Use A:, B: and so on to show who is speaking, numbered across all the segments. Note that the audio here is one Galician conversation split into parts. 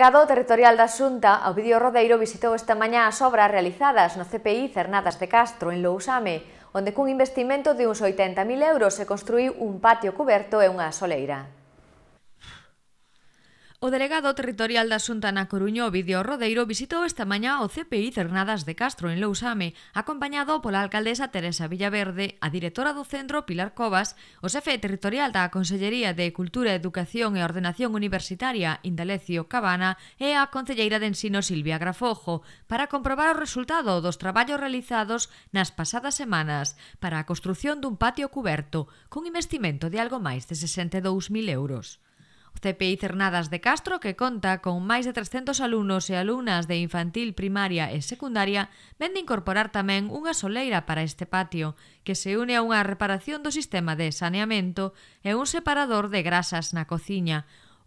A: Cado Territorial da Xunta, vídeo Rodeiro visitou esta mañá as obras realizadas no CPI Cernadas de Castro, en Lousame, onde cun investimento de uns 80.000 euros se construiu un patio coberto e unha soleira. O delegado territorial da Xunta na Coruña, Ovidio Rodeiro, visitou esta mañá o CPI Cernadas de Castro en Lousame, acompañado pola alcaldesa Teresa Villaverde, a directora do centro Pilar Covas, o xefe territorial da Consellería de Cultura, Educación e Ordenación Universitaria, Indalecio Cabana, e a concelleira de Ensino Silvia Grafojo, para comprobar o resultado dos traballos realizados nas pasadas semanas para a construción dun patio cuberto, con investimento de algo máis de 62.000 euros. O CPI Cernadas de Castro, que conta con máis de 300 alumnos e alumnas de infantil, primaria e secundaria, vende incorporar tamén unha soleira para este patio, que se une a unha reparación do sistema de saneamento e un separador de grasas na cociña,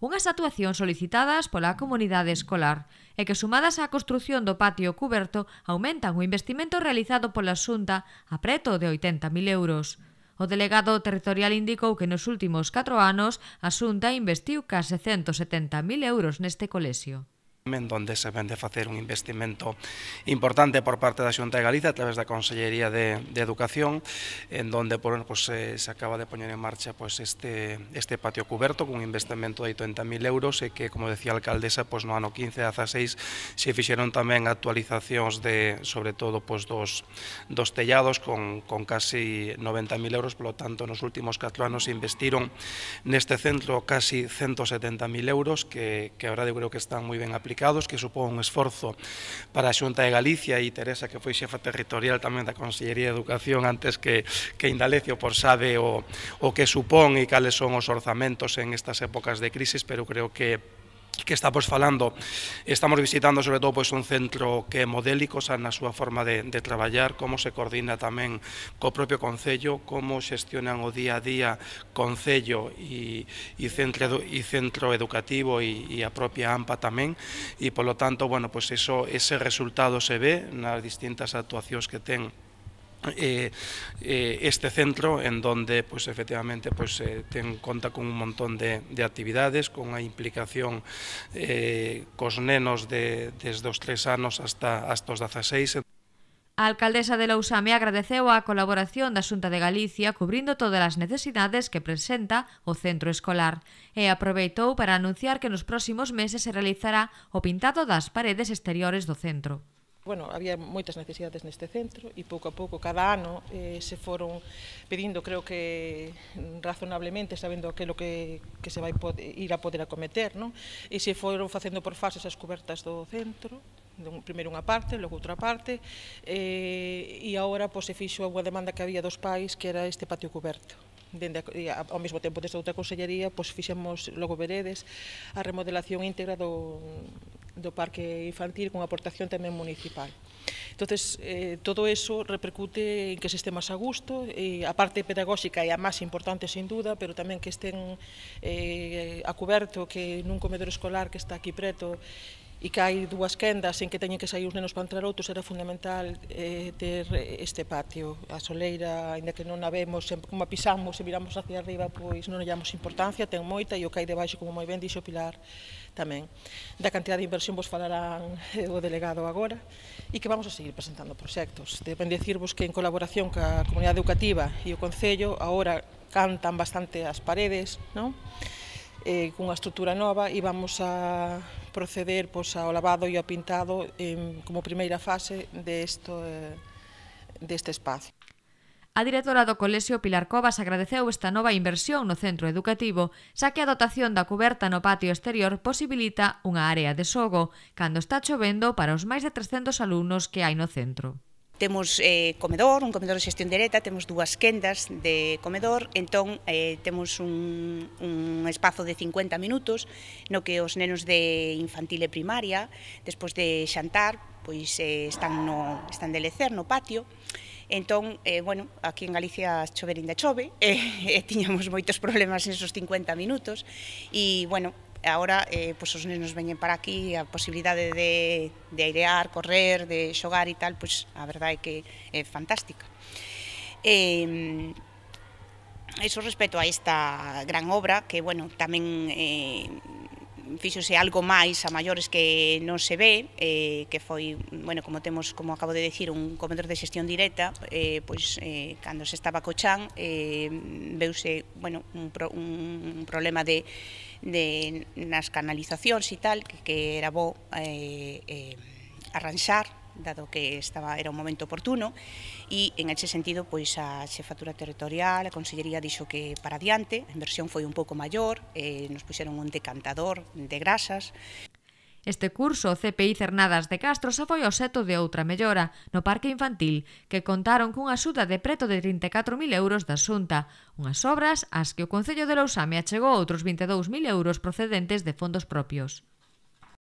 A: unhas actuacións solicitadas pola comunidade escolar e que sumadas á construción do patio coberto aumentan o investimento realizado pola Xunta a preto de 80.000 euros. O delegado territorial indicou que nos últimos 4 anos a Xunta investiu case 170.000 euros neste colexio
B: donde se vende facer un investimento importante por parte da Xunta de Galiza a través da Consellería de, de Educación en donde bueno, pues, se, eh, se acaba de poñer en marcha pues, este, este patio cuberto cun investimento de 80.000 euros e que, como decía a alcaldesa, pues, no ano 15 a 16 se fixeron tamén actualizacións de, sobre todo pues, dos, dos tellados con, con casi 90.000 euros, polo tanto nos últimos 4 anos se investiron neste centro casi 170.000 euros que, que ahora eu creo que están moi ben aplicados implicados, que supón un esforzo para a Xunta de Galicia e Teresa, que foi xefa territorial tamén da Consellería de Educación antes que, que Indalecio por sabe o, o que supón e cales son os orzamentos en estas épocas de crisis, pero creo que que está pois, falando, estamos visitando sobre todo pois, un centro que é modélico xa na súa forma de, de traballar, como se coordina tamén co propio Concello, como xestionan o día a día Concello e, e, centro, e centro educativo e, e a propia AMPA tamén, e polo tanto, bueno, pois, eso, ese resultado se ve nas distintas actuacións que ten eh, eh, este centro en donde pues efectivamente pues eh, ten conta con un montón de, de actividades con a implicación eh, cos nenos de, desde os tres anos hasta, hasta os 16
A: A alcaldesa de Lousame agradeceu a colaboración da Xunta de Galicia cubrindo todas as necesidades que presenta o centro escolar e aproveitou para anunciar que nos próximos meses se realizará o pintado das paredes exteriores do centro
C: bueno, había moitas necesidades neste centro e pouco a pouco cada ano eh, se foron pedindo, creo que razonablemente, sabendo aquilo que, que se vai poder, ir a poder acometer, non? e se foron facendo por fases as cobertas do centro, dun, primeiro unha parte, logo outra parte, eh, e agora pois, se fixo a boa demanda que había dos pais, que era este patio coberto dende ao mesmo tempo desta outra consellería, pois fixemos, logo veredes, a remodelación íntegra do, do parque infantil con aportación tamén municipal. Entonces, eh, todo eso repercute en que se máis a gusto, e a parte pedagóxica é a máis importante sin duda, pero tamén que estén eh, a cuberto que nun comedor escolar que está aquí preto e que hai dúas quendas en que teñen que sair os nenos para entrar outros, era fundamental eh, ter este patio. A soleira, ainda que non a vemos, sempre como a pisamos e miramos hacia arriba, pois non hallamos importancia, ten moita, e o que hai debaixo, como moi ben dixo Pilar, tamén. Da cantidad de inversión vos falarán eh, o delegado agora, e que vamos a seguir presentando proxectos. Deben decirvos que en colaboración ca comunidade educativa e o Concello, agora cantan bastante as paredes, non? eh, cunha estrutura nova e vamos a proceder pois, ao lavado e ao pintado en, como primeira fase deste de de eh,
A: deste espacio. A directora do Colexio Pilar Covas agradeceu esta nova inversión no centro educativo, xa que a dotación da coberta no patio exterior posibilita unha área de xogo, cando está chovendo para os máis de 300 alumnos que hai no centro.
D: Temos eh, comedor, un comedor de xestión directa, temos dúas quendas de comedor, entón eh, temos un, un espazo de 50 minutos no que os nenos de infantil e primaria, despois de xantar, pois eh, están, no, están de lecer no patio, Entón, eh, bueno, aquí en Galicia chover inda chove, eh, eh, tiñamos moitos problemas esos 50 minutos, e, bueno, E agora eh, pois os nenos veñen para aquí, a posibilidade de, de airear, correr, de xogar e tal, pois a verdade é que é fantástica. Eh, eso respecto a esta gran obra que, bueno, tamén eh, fíxose algo máis a maiores que non se ve, eh, que foi, bueno, como temos, como acabo de decir, un comedor de xestión directa, eh, pois eh, cando se estaba co chan, eh, veuse, bueno, un, pro, un problema de, de nas canalizacións e tal, que, que era bo eh, eh, arranxar, dado que estaba era un momento oportuno e en ese sentido pois a xefatura territorial, a consellería dixo que para adiante, a inversión foi un pouco maior, eh, nos puxeron un decantador de grasas.
A: Este curso o CPI Cernadas de Castro xa foi o seto de outra mellora no parque infantil, que contaron cunha axuda de preto de 34.000 euros da Xunta, unhas obras ás que o Concello de Lousame achegou outros 22.000 euros procedentes de fondos propios.